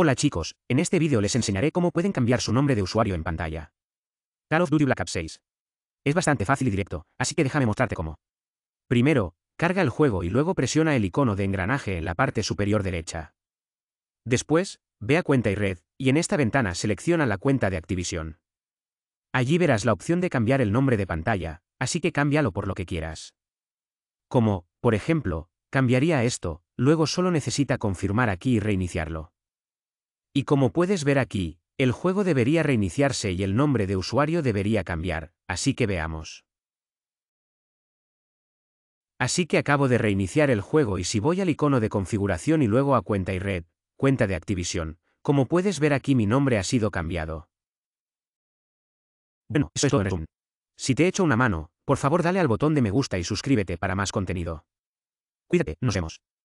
Hola chicos, en este vídeo les enseñaré cómo pueden cambiar su nombre de usuario en pantalla. Call of Duty Black Ops 6. Es bastante fácil y directo, así que déjame mostrarte cómo. Primero, carga el juego y luego presiona el icono de engranaje en la parte superior derecha. Después, ve a cuenta y red, y en esta ventana selecciona la cuenta de Activision. Allí verás la opción de cambiar el nombre de pantalla, así que cámbialo por lo que quieras. Como, por ejemplo, cambiaría esto, luego solo necesita confirmar aquí y reiniciarlo. Y como puedes ver aquí, el juego debería reiniciarse y el nombre de usuario debería cambiar, así que veamos. Así que acabo de reiniciar el juego y si voy al icono de configuración y luego a cuenta y red, cuenta de Activision, como puedes ver aquí mi nombre ha sido cambiado. Bueno, eso es todo Si te he hecho una mano, por favor dale al botón de me gusta y suscríbete para más contenido. Cuídate, nos vemos.